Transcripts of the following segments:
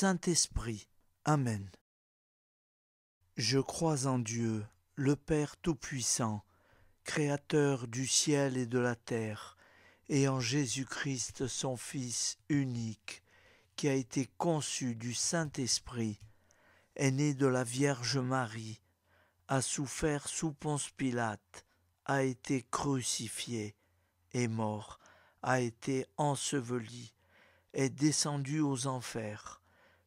Saint-Esprit. Amen. Je crois en Dieu, le Père Tout-Puissant, Créateur du ciel et de la terre, et en Jésus-Christ son Fils unique, qui a été conçu du Saint-Esprit, est né de la Vierge Marie, a souffert sous Ponce Pilate, a été crucifié, est mort, a été enseveli, est descendu aux enfers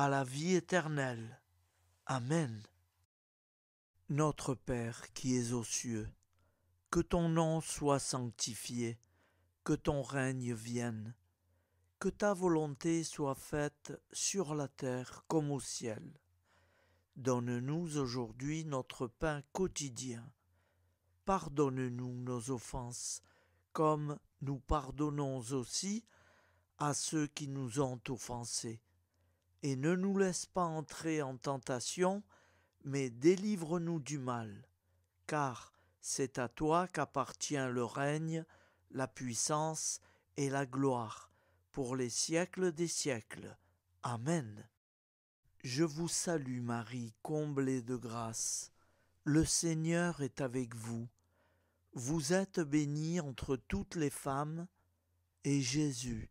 à la vie éternelle. Amen. Notre Père qui es aux cieux, que ton nom soit sanctifié, que ton règne vienne, que ta volonté soit faite sur la terre comme au ciel. Donne-nous aujourd'hui notre pain quotidien. Pardonne-nous nos offenses, comme nous pardonnons aussi à ceux qui nous ont offensés et ne nous laisse pas entrer en tentation, mais délivre-nous du mal, car c'est à toi qu'appartient le règne, la puissance et la gloire, pour les siècles des siècles. Amen. Je vous salue Marie, comblée de grâce. Le Seigneur est avec vous. Vous êtes bénie entre toutes les femmes, et Jésus,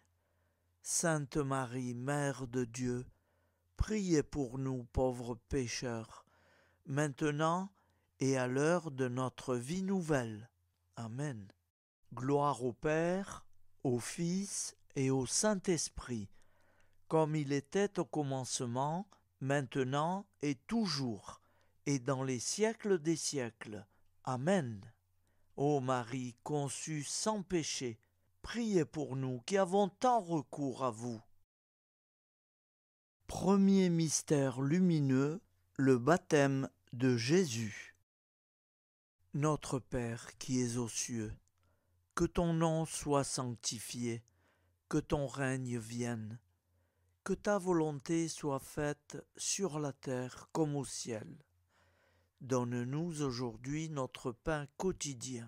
Sainte Marie, Mère de Dieu, priez pour nous pauvres pécheurs, maintenant et à l'heure de notre vie nouvelle. Amen. Gloire au Père, au Fils et au Saint-Esprit, comme il était au commencement, maintenant et toujours, et dans les siècles des siècles. Amen. Ô Marie conçue sans péché, Priez pour nous qui avons tant recours à vous. Premier mystère lumineux, le baptême de Jésus. Notre Père qui es aux cieux, que ton nom soit sanctifié, que ton règne vienne, que ta volonté soit faite sur la terre comme au ciel. Donne-nous aujourd'hui notre pain quotidien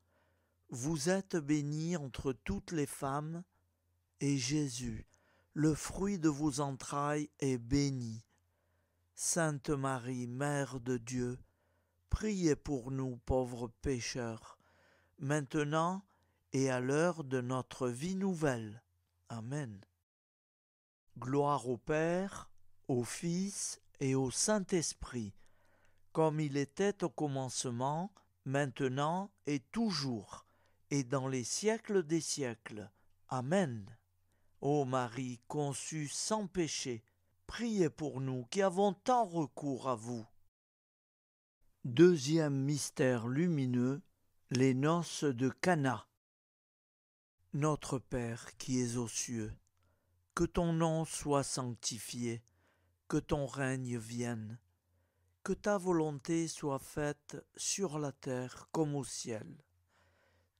Vous êtes bénie entre toutes les femmes, et Jésus, le fruit de vos entrailles, est béni. Sainte Marie, Mère de Dieu, priez pour nous pauvres pécheurs, maintenant et à l'heure de notre vie nouvelle. Amen. Gloire au Père, au Fils et au Saint-Esprit, comme il était au commencement, maintenant et toujours et dans les siècles des siècles. Amen. Ô Marie conçue sans péché, priez pour nous qui avons tant recours à vous. Deuxième mystère lumineux, les noces de Cana. Notre Père qui es aux cieux, que ton nom soit sanctifié, que ton règne vienne, que ta volonté soit faite sur la terre comme au ciel.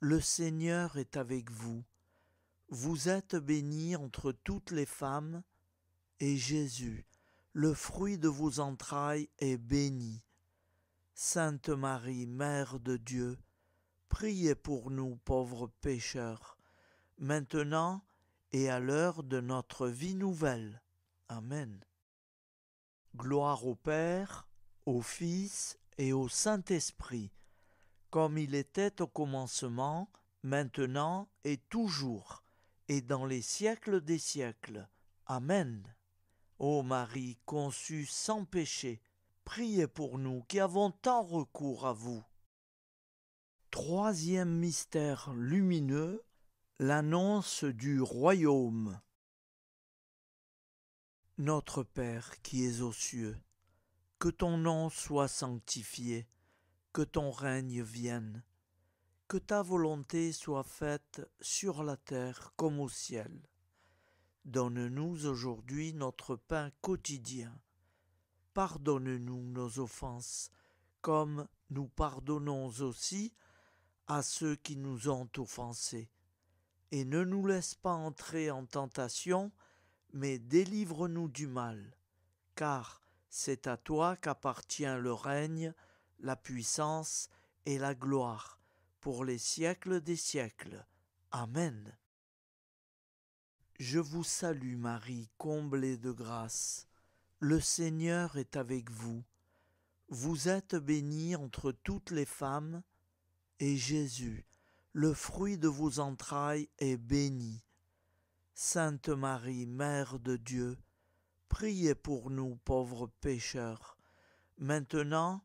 Le Seigneur est avec vous. Vous êtes bénie entre toutes les femmes, et Jésus, le fruit de vos entrailles, est béni. Sainte Marie, Mère de Dieu, priez pour nous pauvres pécheurs, maintenant et à l'heure de notre vie nouvelle. Amen. Gloire au Père, au Fils et au Saint-Esprit, comme il était au commencement, maintenant et toujours, et dans les siècles des siècles. Amen. Ô Marie conçue sans péché, priez pour nous qui avons tant recours à vous. Troisième mystère lumineux, l'annonce du royaume. Notre Père qui es aux cieux, que ton nom soit sanctifié que ton règne vienne, que ta volonté soit faite sur la terre comme au ciel. Donne-nous aujourd'hui notre pain quotidien. Pardonne-nous nos offenses, comme nous pardonnons aussi à ceux qui nous ont offensés. Et ne nous laisse pas entrer en tentation, mais délivre-nous du mal, car c'est à toi qu'appartient le règne, la puissance et la gloire pour les siècles des siècles. Amen. Je vous salue Marie, comblée de grâce. Le Seigneur est avec vous. Vous êtes bénie entre toutes les femmes, et Jésus, le fruit de vos entrailles, est béni. Sainte Marie, Mère de Dieu, priez pour nous pauvres pécheurs, maintenant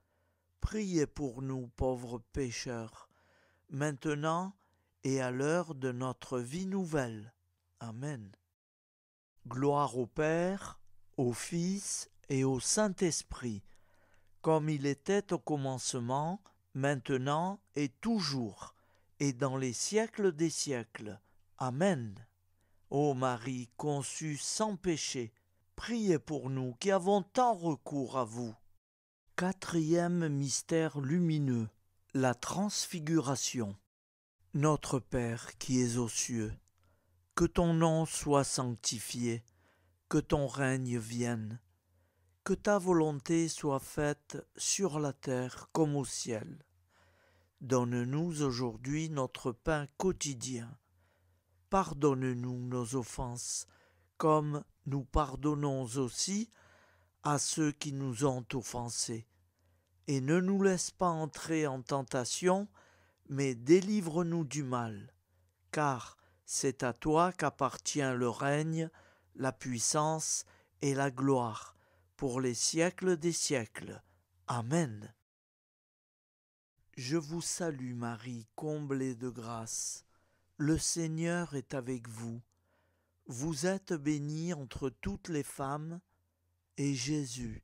Priez pour nous pauvres pécheurs, maintenant et à l'heure de notre vie nouvelle. Amen. Gloire au Père, au Fils et au Saint-Esprit, comme il était au commencement, maintenant et toujours, et dans les siècles des siècles. Amen. Ô Marie conçue sans péché, priez pour nous qui avons tant recours à vous. Quatrième mystère lumineux, la transfiguration. Notre Père qui es aux cieux, que ton nom soit sanctifié, que ton règne vienne, que ta volonté soit faite sur la terre comme au ciel. Donne-nous aujourd'hui notre pain quotidien. Pardonne-nous nos offenses, comme nous pardonnons aussi à ceux qui nous ont offensés et ne nous laisse pas entrer en tentation, mais délivre-nous du mal, car c'est à toi qu'appartient le règne, la puissance et la gloire, pour les siècles des siècles. Amen. Je vous salue Marie, comblée de grâce. Le Seigneur est avec vous. Vous êtes bénie entre toutes les femmes, et Jésus,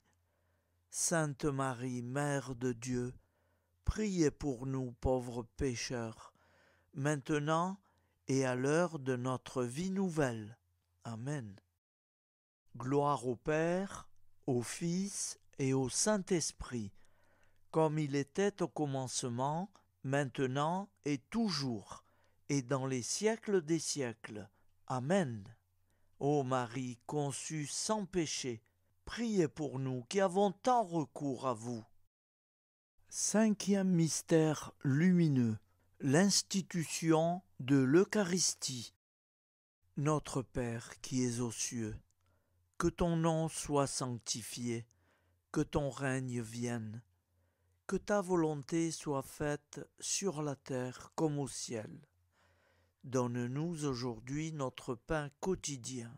Sainte Marie, Mère de Dieu, priez pour nous pauvres pécheurs, maintenant et à l'heure de notre vie nouvelle. Amen. Gloire au Père, au Fils et au Saint-Esprit, comme il était au commencement, maintenant et toujours, et dans les siècles des siècles. Amen. Ô Marie conçue sans péché, Priez pour nous qui avons tant recours à vous. Cinquième mystère lumineux, l'institution de l'Eucharistie. Notre Père qui es aux cieux, que ton nom soit sanctifié, que ton règne vienne, que ta volonté soit faite sur la terre comme au ciel. Donne-nous aujourd'hui notre pain quotidien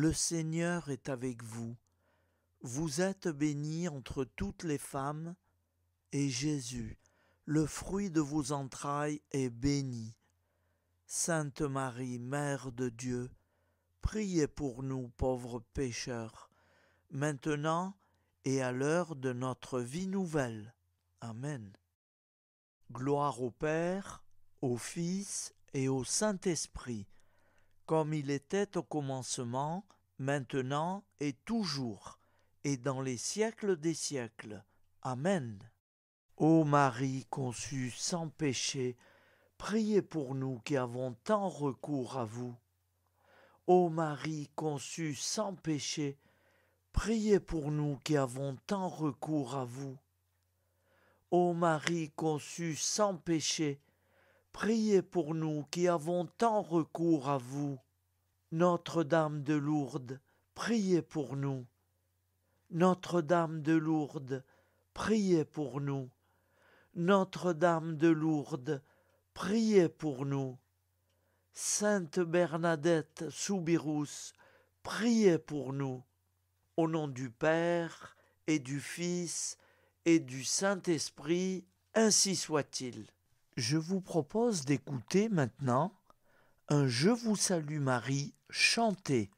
Le Seigneur est avec vous. Vous êtes bénie entre toutes les femmes, et Jésus, le fruit de vos entrailles, est béni. Sainte Marie, Mère de Dieu, priez pour nous pauvres pécheurs, maintenant et à l'heure de notre vie nouvelle. Amen. Gloire au Père, au Fils et au Saint-Esprit comme il était au commencement, maintenant et toujours, et dans les siècles des siècles. Amen. Ô Marie conçue sans péché, priez pour nous qui avons tant recours à vous. Ô Marie conçue sans péché, priez pour nous qui avons tant recours à vous. Ô Marie conçue sans péché, Priez pour nous qui avons tant recours à vous. Notre-Dame de Lourdes, priez pour nous. Notre-Dame de Lourdes, priez pour nous. Notre-Dame de Lourdes, priez pour nous. Sainte Bernadette Soubirous, priez pour nous. Au nom du Père et du Fils et du Saint-Esprit, ainsi soit-il je vous propose d'écouter maintenant un Je vous salue Marie chanté